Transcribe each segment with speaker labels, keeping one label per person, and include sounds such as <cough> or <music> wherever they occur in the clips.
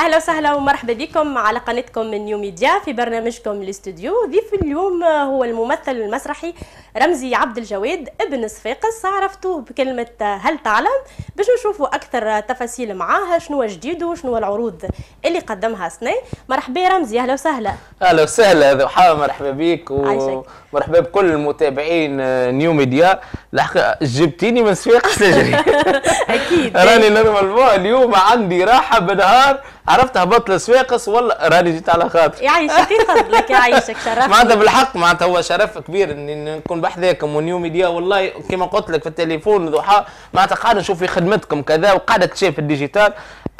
Speaker 1: اهلا وسهلا ومرحبا بكم على قناتكم من نيو ميديا في برنامجكم الاستوديو ضيف اليوم هو الممثل المسرحي رمزي عبد الجواد ابن صفاقس عرفتوه بكلمة هل تعلم باش نشوفوا أكثر تفاصيل معاه شنو جديد وشنو العروض اللي قدمها سنة مرحبا رمزي أهلا وسهلا أهلا
Speaker 2: وسهلا حا مرحبا بك ومرحبا بكل المتابعين آه، نيو ميديا الحقيقة جبتيني من صفاقس تجري <laughs> أكيد راني نورمالمون اليوم عندي راحة بنهار عرفت هبط لصفاقس والله راني جيت على خاطر
Speaker 1: يعيشك يفضلك يعيشك شرفت معناتها
Speaker 2: بالحق معناتها هو شرف كبير اني نكون بحذاكم ونيو ميديا والله كما قلت لك في التليفون ضحى معناتها قاعده نشوف في خدمتكم كذا وقاعده تشاف في الديجيتال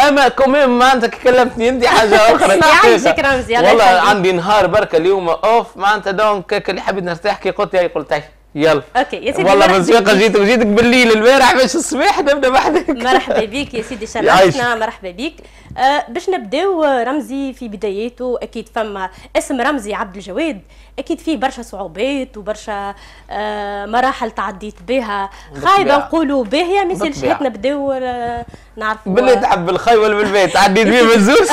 Speaker 2: اما كوميم معناتها كلمتني انت حاجه <laughs> اخرى يعيشك روزي والله عندي نهار بركه اليوم اوف معناتها دونك اللي حبيت نرتاح كي قلت هي قلت يلا اوكي يا سيدي والله مزيقة جيت جيتك بالليل البارح باش الصباح نبدا
Speaker 1: بحدك <laughs> مرحبا بك يا سيدي شرفتنا مرحبا بك آه باش نبداو آه، رمزي في بداياته اكيد فما اسم رمزي عبد الجواد اكيد فيه برشا صعوبات وبرشا آه مراحل تعديت بها خايبه نقولوا باهيه ما يصيرش حياتنا نبداو آه، نعرفوا باللي تحب
Speaker 2: الخايبه ولا بالبيت عديت بيه بالزوز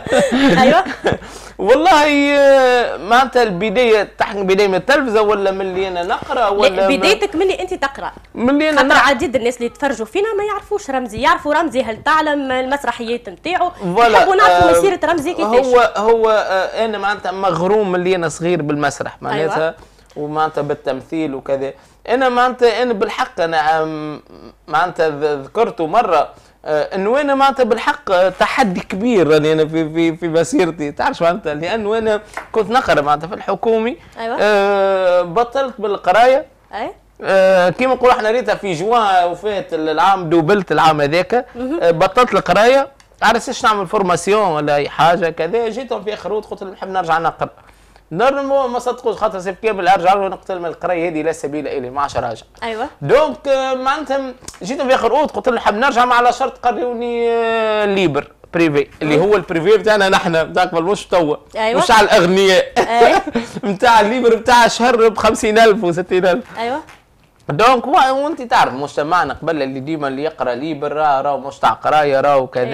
Speaker 2: <laughs> ايوه <laughs> والله آه، معناتها البدايه تحكم بدايه من التلفزه ولا من اللي انا نقرا ولا بدايتك
Speaker 1: من اللي انت تقرا
Speaker 2: من اللي انا نقرا عديد الناس اللي يتفرجوا فينا ما
Speaker 1: يعرفوش رمزي يعرفوا رمزي هل تعلم المسرحيات نتاعو يحبوا نعرفوا آه مسيره رمزي كيفاش هو
Speaker 2: هو آه انا معناتها مغروم من اللي انا صغير بالمسرح أيوة. معناتها أيوة. ومعناتها بالتمثيل وكذا انا معناتها انا بالحق انا معناتها ذكرته مره انه انا معناتها بالحق آه، تحدي كبير راني يعني انا في في في مسيرتي تعرف معناتها لانه انا كنت نقرا معناتها في الحكومي أيوة. آه بطلت بالقرايه أي؟ آه كيما نقولوا احنا ريتها في جوان وفات العام دوبلت العام هذاك آه بطلت القرايه على اساس نعمل فورماسيون ولا اي حاجه كذا جيتهم في اخر قلت لهم نحب نرجع نقرا نرموا ما صدقوش خاطر سي كامل ارجع له نقتل من القرايه هذه لا سبيل الي ما عادش راجع ايوه دونك آه، معناتها جيت في اخر اوت قلت له حاب نرجع مع على شرط قريوني آه، ليبر بريفي اللي هو البريفي بتاعنا نحن بتاع قبل مش توا أيوة. مش على الاغنياء أيوة. <laughs> بتاع الليبر بتاع شهر ب 50000 و 60000 ايوه دونك هو وانت تعرف مجتمعنا قبل اللي ديما اللي يقرا ليبر راه تاع قرايه راه وكذا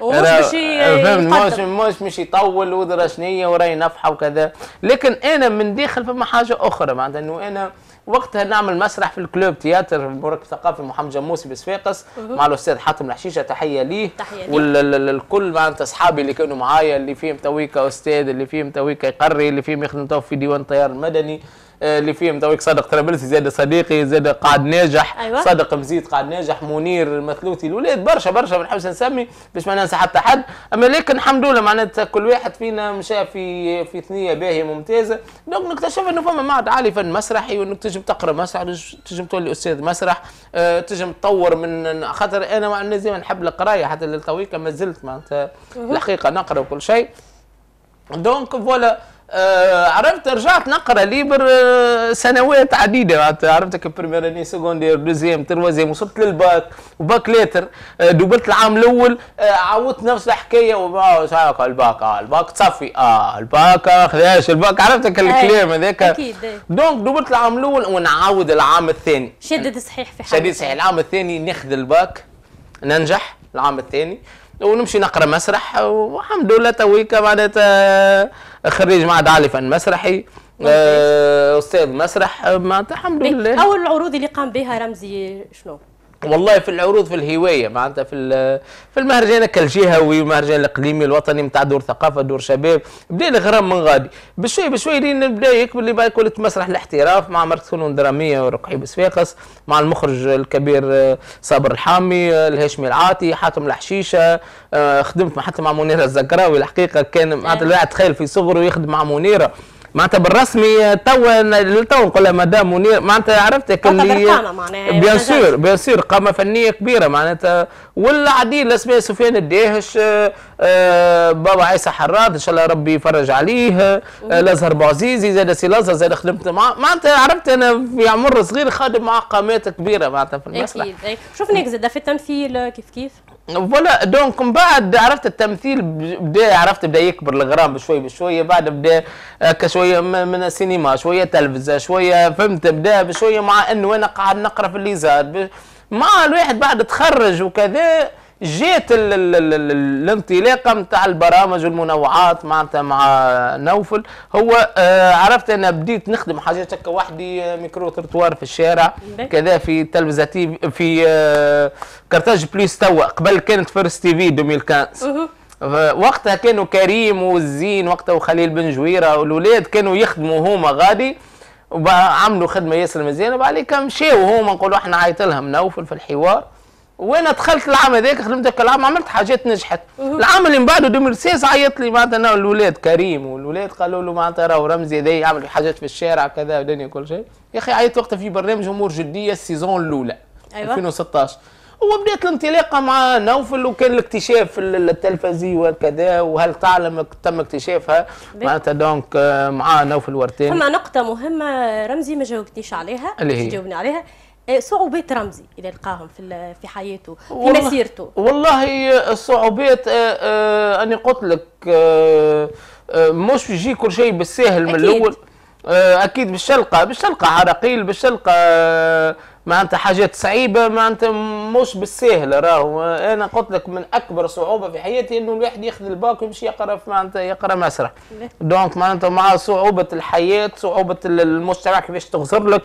Speaker 2: ايه. مش مش مش يطول ودرا شنية وراي نفحه وكذا لكن انا من داخل فما حاجه اخرى معناتها انه انا وقتها نعمل مسرح في الكلوب تياتر المركز الثقافي محمد جموسي بصفاقس مع الاستاذ حاتم الحشيشه تحيه ليه تحيه والكل معناتها اصحابي اللي كانوا معايا اللي فيهم تويكا استاذ اللي فيهم تويكا يقري اللي فيهم يخدم في ديوان التيار المدني آه، اللي فيهم تويك صادق ترابلسي زاد صديقي زاد قاعد ناجح أيوة. صادق مزيد قاعد ناجح منير مثلوتي الاولاد برشا برشا ما نحبش نسمي باش ما ننسى حتى حد اما لكن الحمد لله معناتها كل واحد فينا مشى في في ثنيه باهيه ممتازه دونك نكتشف انه فما معهد عالي فن مسرحي وانك تجم تقرا مسرح تجم تولي استاذ مسرح أه تجم تطور من خاطر انا مع الناس ديما نحب القرايه حتى للتويكه ما زلت معناتها الحقيقه نقرا وكل شيء دونك فوالا آه عرفت رجعت نقرا ليبر آه، سنوات عديده عرفتك كبريمير اني سكوندير دوزيام تروازيام وصلت للباك وباك ليتر آه دوبلت العام الاول آه، عاودت نفس الحكايه وما آه، الباك اه الباك تصفي اه الباك خذاش الباك عرفتك الكلام إيه، هذاك اكيد إيه. دونك دوبلت العام الاول ونعاود العام الثاني شدد صحيح في حالك شدد صحيح العام الثاني ناخذ الباك ننجح العام الثاني ونمشي نقرا مسرح والحمد لله تويكا معناتها خريج معهد عالي فن مسرحي آه، استاذ مسرح آه، معناتها
Speaker 1: الحمد لله اول العروض اللي قام بها رمزي شنو؟
Speaker 2: والله في العروض في الهوايه معناتها في في المهرجان الجهوي والمهرجان الاقليمي الوطني نتاع دور ثقافه دور شباب بدا الغرام من غادي بشوي بشوي لين بدا يكبر اللي بعد مسرح الاحتراف مع مرة فنون دراميه ورقحي بسفيقس مع المخرج الكبير آه، صابر الحامي آه، الهاشمي العاطي حاتم الحشيشه آه، خدمت حتى مع منيره الزكراوي الحقيقه كان معناتها الواحد تخيل في صغره يخدم مع منيره معناتها بالرسمي تو تو نقول لها مدام منير معناتها عرفتك اللي بيان سور بيان سور قامه فنيه كبيره معناتها والعديد اسماء سفيان الداهش آه، آه، بابا عيسى حراد ان شاء الله ربي يفرج عليه آه، الازهر بوعزيزي زاد سي الازهر زاد خدمت معاه معناتها عرفت انا في عمر صغير خادم مع قامات كبيره معناتها في المسرح
Speaker 1: اكيد شفناك زاد في التمثيل
Speaker 2: كيف كيف فوالا دونك من بعد عرفت التمثيل بدا عرفت بدا يكبر الغرام بشوي بشوي بعد بدا آه، كشويه من السينما شويه تلفزه شويه فهمت بدا بشويه مع انه انا قاعد نقرا في الليزار مع الواحد بعد تخرج وكذا جات الانطلاقه نتاع البرامج والمنوعات معناتها مع نوفل هو آه عرفت انا بديت نخدم حاجات هكا وحدي آه، ميكرو ترتوار في الشارع كذا في تلفزه تي في آه كارتاج بليس توا قبل كانت فيرست تي في 2015 وقتها كانوا كريم والزين وقتها وخليل بن جويره والولاد كانوا يخدموا هما غادي وعملوا خدمه ياسر مزيانه وبعد كان مشاو هما نقولوا احنا عيط لهم نوفل في الحوار وانا دخلت العام هذاك خدمت العام عملت حاجات نجحت العام اللي من بعده 2016 عيط لي معناتها انا والولاد كريم والولاد قالوا له معناتها راهو رمزي هذا يعمل حاجات في الشارع كذا ودنيا كل شيء يا اخي عيط وقتها في برنامج امور جديه السيزون الاولى أيوة. 2016 وبدات الانطلاقه مع نوفل وكان الاكتشاف التلفزي وكذا وهل تعلم تم اكتشافها معناتها دونك آه، مع نوفل ورتين فما
Speaker 1: نقطه مهمه رمزي ما جاوبتنيش عليها اللي هي جاوبني عليها إيه، صعوبات رمزي اللي لقاهم في في حياته في والله
Speaker 2: مسيرته والله الصعوبات آه، انا آه، آه، قلت لك مش يجي كل شيء بالساهل من الاول اكيد باش تلقى باش تلقى عراقيل باش تلقى معناتها حاجات صعيبه معناتها مش بالسهل راهو انا قلت لك من اكبر صعوبه في حياتي انه الواحد ياخذ الباك ويمشي يقرا معناتها يقرا مسرح دونك معناتها مع صعوبه الحياه صعوبه المجتمع كيفاش تغزر لك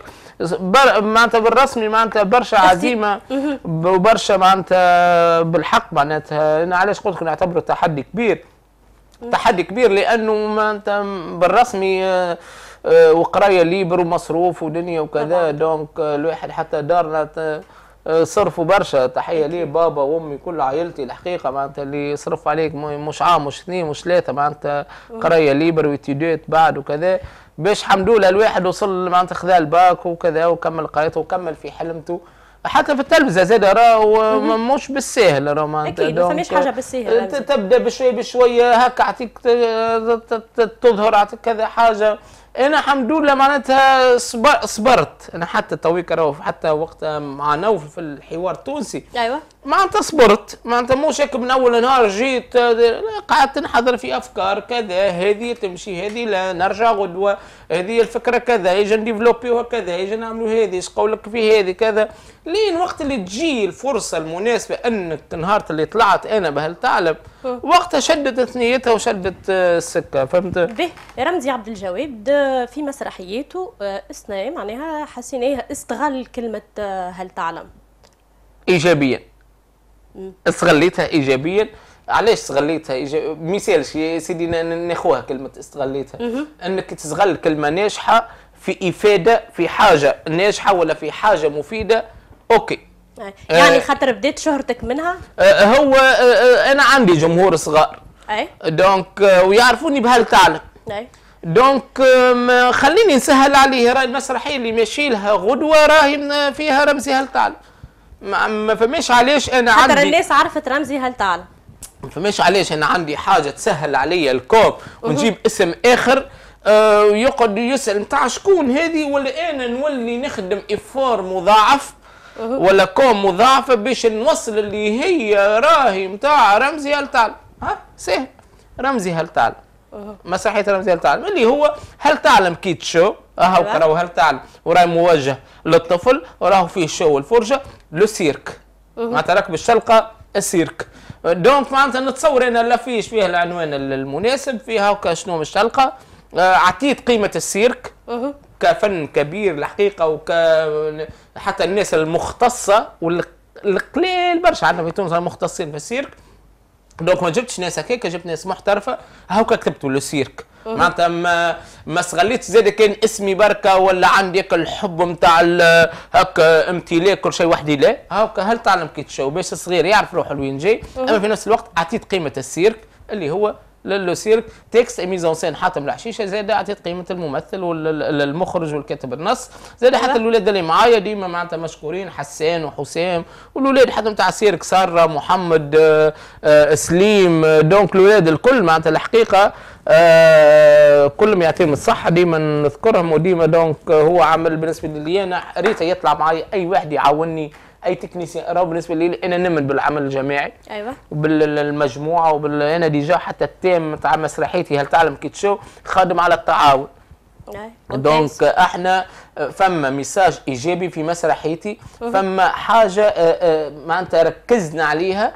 Speaker 2: بر... معناتها بالرسمي معناتها برشا عزيمه وبرشا معناتها بالحق معناتها انا علاش قلت لك نعتبره تحدي كبير تحدي كبير لانه معناتها بالرسمي آه آه، وقرايه ليبر ومصروف ودنيا وكذا نعم. دونك آه، الواحد حتى دارنا آه، صرفوا برشا تحيه ليه بابا وامي كل عائلتي الحقيقه معناتها اللي صرف عليك مش عام مش اثنين مش ثلاثه معناتها قرايه ليبر وتيديت بعد وكذا باش الحمد لله الواحد وصل معناتها خذا الباك وكذا وكمل قرايته وكمل في حلمته حتى في التلفزه زاد راه مش بالساهل راهو معناتها اكيد ما فماش حاجه بالساهل تبدا بشويه بشويه هكا اعطيك تظهر اعطيك كذا حاجه انا الحمد لله معناتها صبرت انا حتى تويك راهو حتى وقت مع نوف في الحوار التونسي ايوه معناتها صبرت معناتها موش هيك من اول نهار جيت قعدت نحضر في افكار كذا هذه تمشي هذه لا نرجع غدوه هذه الفكره كذا اجا نديفلوبيوها كذا اجا نعملوا هذه ايش قولك في هذه كذا لين وقت اللي تجي الفرصه المناسبه انك نهار اللي طلعت انا بهل تعلم وقتها شدت ثنيتها وشدت آه، السكه فهمت؟ به
Speaker 1: رمزي عبد الجواد في مسرحياته اسنا آه، معناها حسيناه استغل كلمه آه، هل تعلم
Speaker 2: ايجابيا استغليتها ايجابيا علاش استغليتها ايجابيا مثال سيدي ناخوها كلمه استغليتها انك تستغل كلمه ناجحه في افاده في حاجه ناجحه ولا في حاجه مفيده اوكي
Speaker 1: آه، يعني خاطر بديت شهرتك
Speaker 2: منها هو انا عندي جمهور صغار اي دونك ويعرفوني بهل تعلم اي دونك خليني نسهل عليه راهي المسرحيه اللي ماشي لها غدوه راهي فيها رمزي هل تعلم ما, فماش علاش انا عندي خاطر الناس عرفت رمزي هل تعلم ما فماش علاش انا عندي حاجه تسهل عليا الكوب ونجيب اسم اخر آه يسال نتاع شكون هذه ولا انا نولي نخدم افور مضاعف ولا كوم مضاعفه باش نوصل اللي هي راهي نتاع رمزي هل تعلم ها سهل رمزي هل تعلم مسرحيه رمزيه تعلم اللي هو هل تعلم كيت شو اها وراهو أيوة. هل تعلم وراه موجه للطفل وراه فيه شو والفرجه لو سيرك معناتها ترك بالشلقة السيرك دونك معناتها نتصور انا لا فيش فيها العنوان المناسب فيها هكا شنو مش تلقى آه، عطيت قيمه السيرك كفن كبير الحقيقه وك حتى الناس المختصه والقليل برشا عندنا في تونس المختصين في السيرك دونك ما جبتش ناس هكاك جبت ناس محترفه هاوكا كتبتوا لو سيرك معناتها ما ما استغليتش زاد كان اسمي بركه ولا عندي الحب نتاع هكا امتلاك كل شيء وحدي لا هاكا هل تعلم كي تشو باش الصغير يعرف روحه لوين جاي اما في نفس الوقت اعطيت قيمه السيرك اللي هو للسيرك تكست سين حاتم الحشيشه زاد اعطيت قيمه الممثل والمخرج والكاتب النص زاد أيوة. حتى الاولاد اللي معايا ديما معناتها مشكورين حسان وحسام والاولاد حتى نتاع السيرك ساره محمد آه، آه، سليم آه، دونك الاولاد الكل معناتها الحقيقه كلهم يعطيهم الصحة ديما نذكرهم وديما دونك هو عمل بالنسبة لي أنا ريت يطلع معايا أي واحد يعاوني اي تكنيسيان راهو بالنسبه لي انا نمن بالعمل الجماعي ايوه وبالمجموعه وبال انا ديجا حتى التام تاع مسرحيتي هل تعلم كي تشو خادم على التعاون دونك احنا آه، فما ميساج ايجابي في مسرحيتي فما حاجه آه، آه، معناتها ركزنا عليها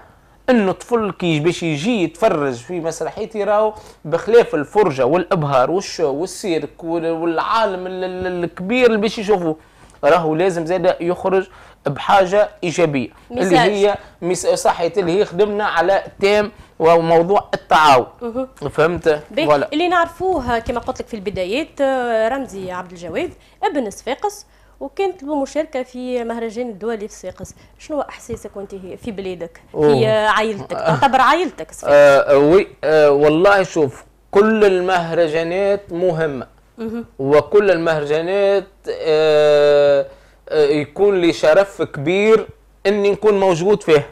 Speaker 2: انه الطفل كي باش يجي يتفرج في مسرحيتي راهو بخلاف الفرجه والابهار والشو والسيرك والعالم الكبير اللي باش يشوفوه راهو لازم زاد يخرج بحاجه ايجابيه مساج. اللي هي مس... صحيت اللي هي خدمنا على تام وموضوع التعاون فهمت ولا.
Speaker 1: اللي نعرفوه كما قلت لك في البدايات آه، رمزي عبد الجواد ابن صفاقس وكانت له مشاركه في مهرجان الدولي في صفاقس شنو احساسك وانت في بلادك
Speaker 2: في عائلتك تعتبر
Speaker 1: عائلتك صفاقس
Speaker 2: آه،, آه وي آه والله شوف كل المهرجانات مهمه وكل المهرجانات آه، آه، يكون لي شرف كبير اني نكون موجود فيه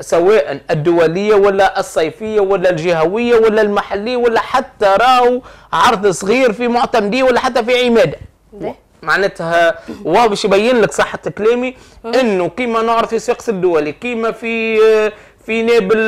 Speaker 2: سواء الدوليه ولا الصيفيه ولا الجهويه ولا المحليه ولا حتى راو عرض صغير في معتمديه ولا حتى في عماده معناتها واو باش يبين لك صحه كلامي انه كيما نعرف في السقس الدولي كيما في آه، في نابل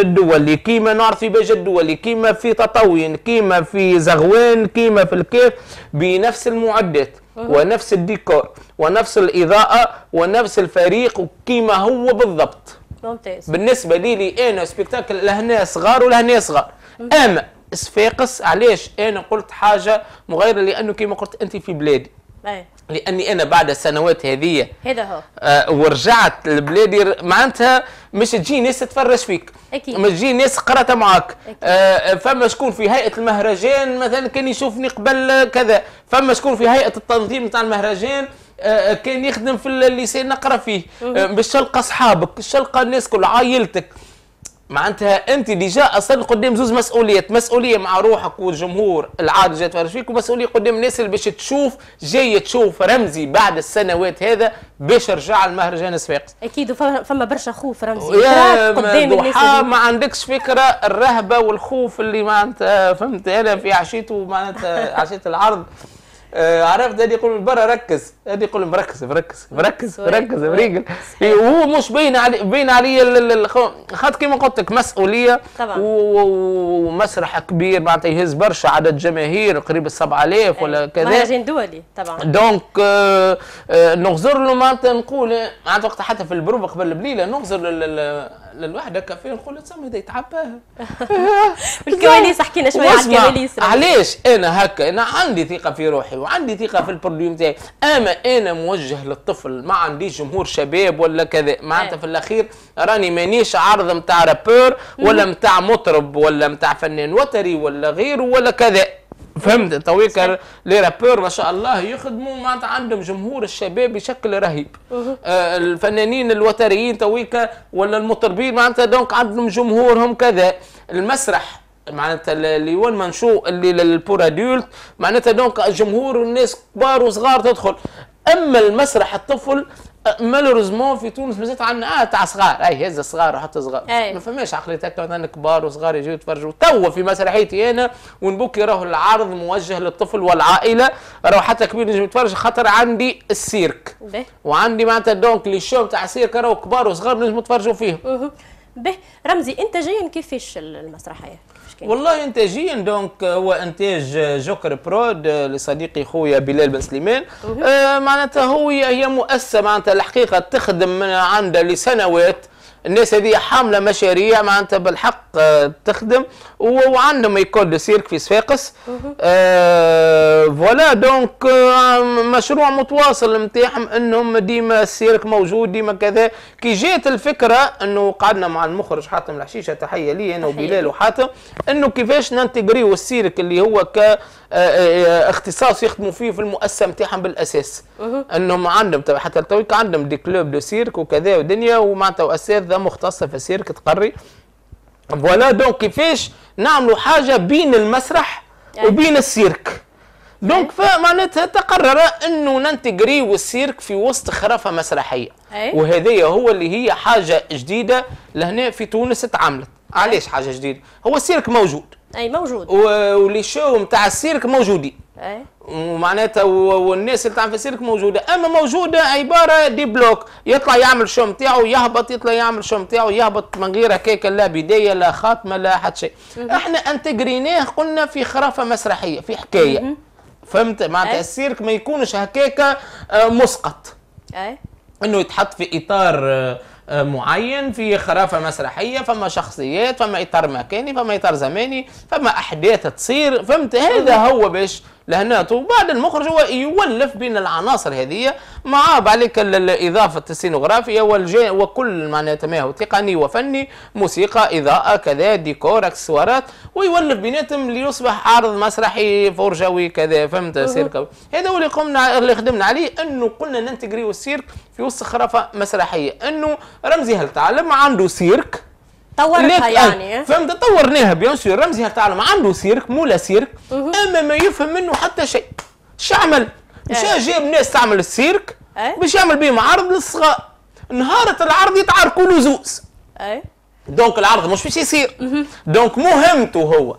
Speaker 2: الدولي كيما نار في باج الدولي كيما في تطوين كيما في زغوان كيما في الكيف بنفس المعدات ونفس الديكور ونفس الإضاءة ونفس الفريق وكيما هو بالضبط ممتاز بالنسبة لي, لي أنا سبيكتاكل لهنا صغار ولهنا صغار أما صفاقس علاش أنا قلت حاجة مغايرة لأنه كيما قلت أنت في بلادي أي. لاني انا بعد السنوات هذه هذا هو آه ورجعت لبلادي معناتها مش تجي ناس تتفرج فيك اكيد مش تجي ناس قراتها معاك آه،, آه فما شكون في هيئه المهرجان مثلا كان يشوفني قبل كذا فما شكون في هيئه التنظيم نتاع المهرجان آه،, آه كان يخدم في الليسي نقرا فيه آه، باش تلقى اصحابك باش تلقى الناس كل عائلتك معناتها انت ديجا اصلا قدام زوز مسؤوليات مسؤوليه مع روحك والجمهور العادي جاي تفرج فيك ومسؤوليه قدام الناس اللي باش تشوف جاي تشوف رمزي بعد السنوات هذا باش رجع المهرجان صفاقس اكيد فما برشا خوف
Speaker 1: رمزي قدام الناس ما
Speaker 2: عندكش فكره الرهبه والخوف اللي معناتها فهمت انا في عشيته معناتها عشيه العرض آه عرفت ادي يقول برا ركز ادي يقول مركز مركز مركز مركز مريقل وهو مش باين علي باين علي خاطر كيما قلت لك مسؤوليه طبعا ومسرح كبير معناتها يهز برشا عدد جماهير قريب ال 7000 أيوة. ولا كذا مهرجان
Speaker 1: دولي طبعا دونك
Speaker 2: آه آه نغزر له معناتها نقول معناتها آه، وقت حتى في البروبا قبل بليله نغزر للوحده كافيه نقول له تسمى هذا يتعباها <laughs> الكواليس حكينا شويه على الكواليس علاش انا هكا انا عندي ثقه في روحي وعندي ثقه في البروديو تاعي اما انا موجه للطفل ما عنديش جمهور شباب ولا كذا معناتها في الاخير راني مانيش عرض نتاع رابور ولا نتاع مطرب ولا نتاع فنان وتري ولا غيره ولا كذا فهمت تويك لي رابور ما شاء الله يخدموا معناتها عندهم جمهور الشباب بشكل رهيب آه الفنانين الوتريين تويكا ولا المطربين معناتها دونك عندهم جمهورهم كذا المسرح معناتها اللي وين منشو اللي للبور ادولت معناتها دونك الجمهور والناس كبار وصغار تدخل اما المسرح الطفل أه، مالوريزمون في تونس مازالت عندنا اه تاع صغار اي هز صغار وحط صغار أي. ما فماش عقليه هكا مثلا كبار وصغار يجوا يتفرجوا توا في مسرحيتي انا ونبكي راهو العرض موجه للطفل والعائله راهو حتى كبير نجم يتفرج خاطر عندي السيرك وعندي معناتها دونك لي شو تاع السيرك راهو كبار وصغار نجم يتفرجوا فيه
Speaker 1: به رمزي انت جاي كيفاش المسرحيه
Speaker 2: المشكل والله انتاجيا دونك آه، هو انتاج آه، جوكر برود آه، لصديقي خويا بلال بن سليمان معناتها هو هي مؤسسه معناتها الحقيقه تخدم من عندها لسنوات الناس هذه حامله مشاريع معناتها بالحق آه، تخدم وعندهم يكون سيرك في صفاقس آه فوالا آه، دونك مشروع متواصل نتاعهم انهم ديما السيرك موجود ديما كذا كي جات الفكره انه قعدنا مع المخرج حاتم الحشيشه تحيه لي انا وبلال وحاتم انه كيفاش ننتجريو السيرك اللي هو ك آه، آه، آه، اختصاص يخدموا فيه في المؤسسه نتاعهم بالاساس انهم عندهم حتى تويك عندهم دي كلوب دو سيرك وكذا ودنيا ومعناتها اساتذه مختصه في السيرك تقري فوالا دونك كيفاش نعملوا حاجه بين المسرح يعني وبين السيرك دونك يعني فمعناتها تقرر انه ننتجريو السيرك في وسط خرافه مسرحيه وهذه هو اللي هي حاجه جديده لهنا في تونس اتعملت علاش حاجه جديده هو السيرك موجود اي موجود ولي شو نتاع السيرك موجودين اي ومعناتها والناس اللي تعمل في السيرك موجوده اما موجوده عباره دي بلوك يطلع يعمل شو نتاعو يهبط يطلع يعمل شو نتاعو يهبط من غير هكاك لا بدايه لا خاتمه لا حد شيء احنا انتجريناه قلنا في خرافه مسرحيه في حكايه فهمت معناتها إيه. السيرك ما يكونش هكاك آه، مسقط اي انه يتحط في اطار آه، معين في خرافه مسرحيه فما شخصيات فما اطار مكاني فما اطار زماني فما احداث تصير فهمت هذا هو باش لهناته وبعد المخرج هو يولف بين العناصر هذه مع بعليك الإضافة السينوغرافية والجي وكل معناتها ما هو تقني وفني موسيقى إضاءة كذا ديكور أكسسوارات ويولف بيناتهم ليصبح عرض مسرحي فرجوي كذا فهمت سيرك هذا هو اللي قمنا اللي خدمنا عليه أنه قلنا ننتجريو السيرك في وسط خرافة مسرحية أنه رمزي هل تعلم عنده سيرك طورتها يعني فهمت طورناها بيان سور رمزي هالتعلم عنده سيرك مولا سيرك اما ما يفهم منه حتى شيء شو عمل؟ مشى إيه. جاب ناس تعمل السيرك إيه. باش يعمل بهم عرض للصغار نهارة العرض يتعاركوا له زوز إيه. دونك العرض مش باش يصير دونك مهمته هو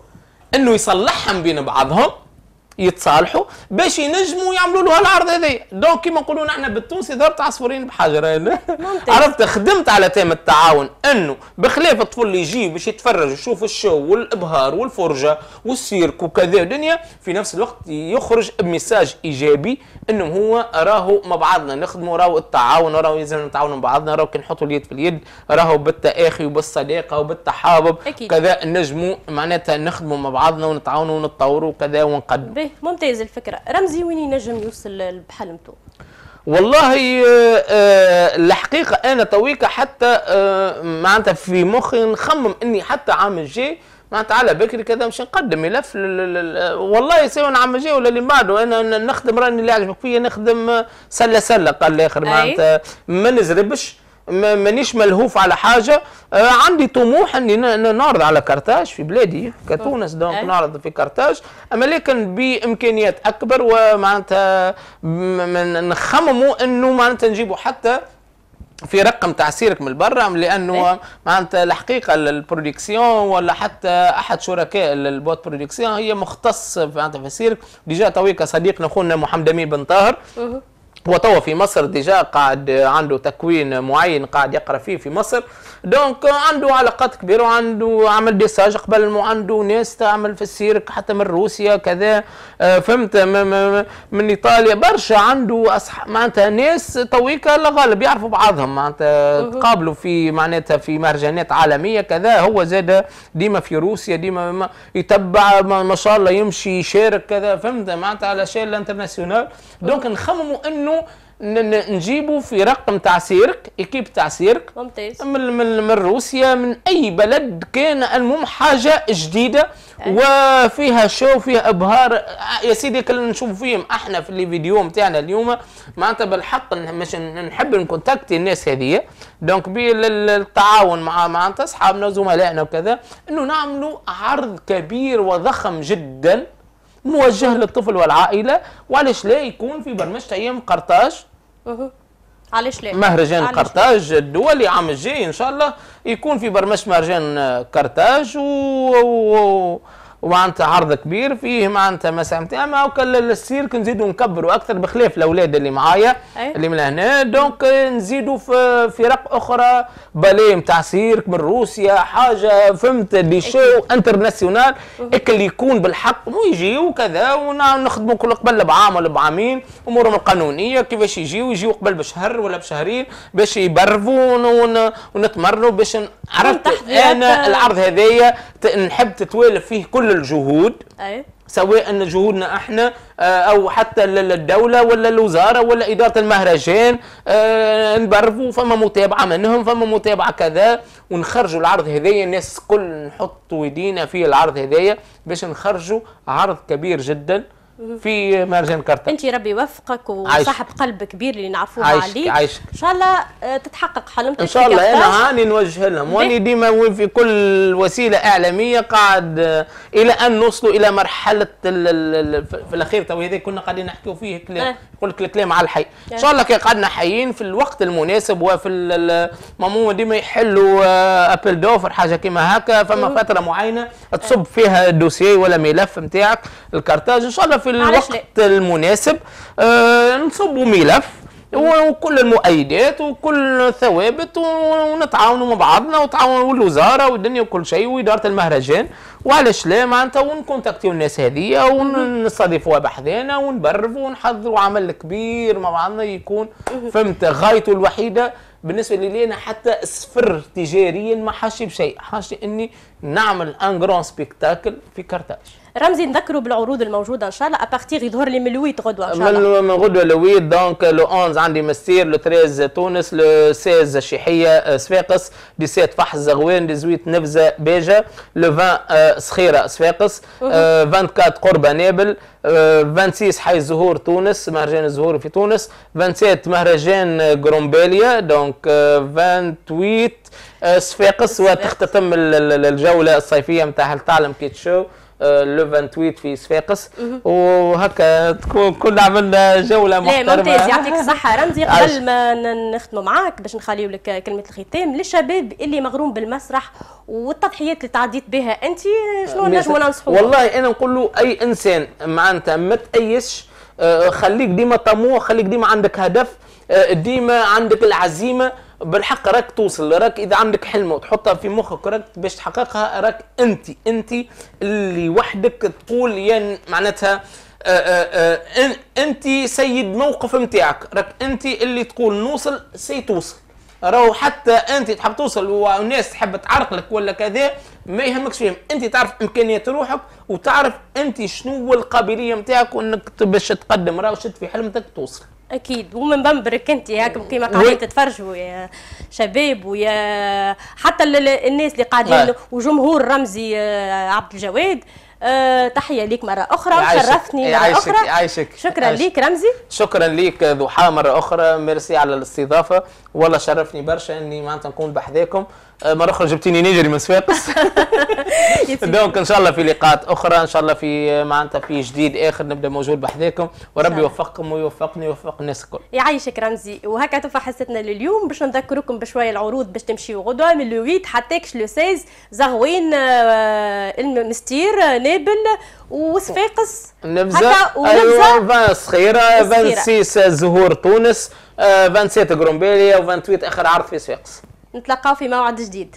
Speaker 2: انه يصلحهم بين بعضهم يتصالحوا باش ينجموا يعملوا له العرض هذايا دونك كيما نقولوا نحن بالتونسي ضربت عصفورين بحجر عرفت خدمت على تيم التعاون انه بخلاف الطفل اللي يجي باش يتفرج يشوف الشو والابهار والفرجه والسيرك وكذا ودنيا في نفس الوقت يخرج بمساج ايجابي انه هو راهو مع بعضنا نخدموا راهو التعاون راهو لازم نتعاونوا مع بعضنا راهو كي نحطوا اليد في اليد راهو بالتاخي وبالصداقه وبالتحابب أكيد. كذا نجموا معناتها نخدموا مع بعضنا ونتعاونوا ونتطوروا وكذا ونقدموا
Speaker 1: ممتاز الفكره رمزي وين ينجم يوصل بحلمته
Speaker 2: والله آه، آه، الحقيقه انا تويكا حتى آه، معناتها في مخي نخمم اني حتى عام الجاي معناتها على بكري كذا مش نقدم ملف والله سواء عام الجاي ولا اللي بعده انا نخدم راني اللي يعجبك فيا نخدم سله سله قال الاخر معناتها ما نزربش مانيش ملهوف على حاجه آه عندي طموح اني نعرض على كرتاج في بلادي كتونس دونك نعرض في كرتاج اما لكن بامكانيات اكبر ومعناتها نخمموا انه معناتها نجيبوا حتى في رقم تعسيرك من برا لانه معناتها الحقيقه البروديكسيون ولا حتى احد شركاء البوت بروديكسيون هي مختص معناتها في السيرك ديجا تويكا صديقنا اخونا محمد امين بن طاهر هو توا في مصر ديجا قاعد عنده تكوين معين قاعد يقرا فيه في مصر دونك عنده علاقات كبيره وعنده عمل ديساج قبل وعنده ناس تعمل في السيرك حتى من روسيا كذا آه، فهمت من ايطاليا برشا عنده أصح... معناتها ناس تويك غالب يعرفوا بعضهم معناتها تقابلوا في معناتها في مهرجانات عالميه كذا هو زاد ديما في روسيا ديما يتبع ما شاء الله يمشي يشارك كذا فهمت معناتها على شيء الانترناسيونال دونك نخمموا انه انه نجيبوا في رقم تاع سيرك ايكيب تاع سيرك ممتاز من, من, روسيا من اي بلد كان المهم حاجه جديده وفيها شو فيها ابهار يا سيدي كنا نشوف فيهم احنا في فيديو نتاعنا اليوم معناتها بالحق مش نحب نكونتاكتي الناس هذه دونك بالتعاون مع معناتها اصحابنا وزملائنا وكذا انه نعملوا عرض كبير وضخم جدا موجه للطفل والعائله وعلاش لا يكون في برمجه ايام قرطاج
Speaker 1: علاش لا مهرجان قرطاج
Speaker 2: الدولي عام الجاي ان شاء الله يكون في برمجه مهرجان قرطاج و... و... ومعناتها عرض كبير فيه معناتها مسامتين اما كل السيرك نزيدوا نكبروا اكثر بخلاف الاولاد اللي معايا أي. اللي من هنا دونك نزيدوا في فرق اخرى باليه نتاع سيرك من روسيا حاجه فهمت اللي شو انترناسيونال اللي يكون بالحق ويجي وكذا ونخدموا كل قبل بعام ولا بعامين امورهم القانونيه كيفاش يجيو يجيو قبل بشهر ولا بشهرين باش يبرفوا ونتمرنوا باش عرفت انا العرض هذايا نحب تتوالف فيه كل الجهود أي. سواء جهودنا احنا آه، او حتى الدوله ولا الوزاره ولا اداره المهرجان آه، نبرفوا فما متابعه منهم فما متابعه كذا ونخرجوا العرض هذايا الناس كل نحطوا ايدينا في العرض هذايا باش نخرجوا عرض كبير جدا في مهرجان كرتة انت ربي يوفقك وصاحب
Speaker 1: قلب كبير اللي نعرفوه عليك عايشك ان شاء الله آه، تتحقق حلمتك ان شاء الله انا
Speaker 2: هاني نوجه لهم واني ديما في كل وسيله اعلاميه قاعد آه، الى ان نوصلوا الى مرحله في الاخير تو هذا كنا قاعدين نحكيوا فيه كلام إيه. نقول لك الكلام على الحي إيه. ان شاء الله كي قعدنا حيين في الوقت المناسب وفي ماما ديما يحلوا ابل آه، دوفر حاجه كيما هكا فما إيه. فتره معينه تصب فيها دوسيي ولا ملف نتاعك الكارتاج ان شاء الله في في الوقت المناسب آه، نصبوا ملف وكل المؤيدات وكل الثوابت ونتعاونوا مع بعضنا وتعاونوا الوزاره والدنيا وكل شيء واداره المهرجان وعلاش لا معناتها ونكونتاكتيو الناس هذيا ونستضيفوها بحذانا ونبرفوا ونحضروا عمل كبير مع بعضنا يكون فهمت غايته الوحيده بالنسبه لي انا حتى صفر تجاريا ما حاشي بشيء حاشي اني نعمل ان جرون سبيكتاكل في كرتاج رمزي نذكره بالعروض الموجوده ان شاء الله ابارتيغ يظهر لي من الويت غدوه ان شاء الله من غدوه الويت دونك لو 11 عندي مسير لو 13 تونس لو 16 شيحيه آه، صفاقس 17 فحص زغوان 18 نفزه بيجا لو 20 صخيره صفاقس 24 قربه نابل 26 حي زهور تونس مهرجان الزهور في تونس 27 مهرجان جرومباليا دونك 28 صفاقس وتختتم الجوله الصيفيه نتاع هل تعلم كيتشو آه، لو 28 في صفاقس وهكا تكون كنا عملنا جوله محترمه ممتاز يعطيك
Speaker 1: الصحه رمزي قبل ما نختموا معاك باش نخليو لك كلمه الختام للشباب اللي مغروم بالمسرح والتضحيات اللي تعديت بها انت شنو نجموا ننصحوا والله انا
Speaker 2: نقول له اي انسان معناتها ما تايسش آه، خليك ديما طموح خليك ديما عندك هدف آه، ديما عندك العزيمه بالحق راك توصل راك اذا عندك حلم وتحطها في مخك راك باش تحققها راك انت انت اللي وحدك تقول يعني معناتها آه، آه، آه، انت سيد موقف نتاعك راك انت اللي تقول نوصل سيتوصل راهو حتى انت تحب توصل والناس تحب تعرقلك ولا كذا ما يهمكش فيهم انت تعرف امكانيات روحك وتعرف انت شنو القابليه نتاعك وانك باش تقدم راهو شد في حلمتك توصل اكيد
Speaker 1: ومن بنبرك انت هاك كيما قاعدين تتفرجوا يا شباب ويا حتى الناس اللي قاعدين وجمهور رمزي آه، عبد الجواد أه تحيه ليك مره اخرى وشرفتني مره عايشك اخرى
Speaker 2: عايشك شكرا عايشك ليك رمزي شكرا ليك ضحى مره اخرى ميرسي على الاستضافه والله شرفني برشا اني معناتها نكون بحذاكم أه، مرة أخرى جبتيني نيجري من صفاقس <laughs> دونك إن شاء الله في لقاءات أخرى إن شاء الله في معناتها في جديد آخر نبدأ موجود بحذاكم وربي يوفقكم ويوفقني ويوفق الناس الكل
Speaker 1: يعيشك رمزي وهكا توفى حصتنا لليوم باش نذكركم بشوية العروض باش تمشيوا غدوة من لو 8 حتى لو 16 زغوين آه، المستير آه، نابل وصفاقس نبزة ايوه
Speaker 2: فان صغيرة 26 زهور تونس 27 قرومبيليا و28 آخر عرض في صفاقس
Speaker 1: نتلقاو في موعد جديد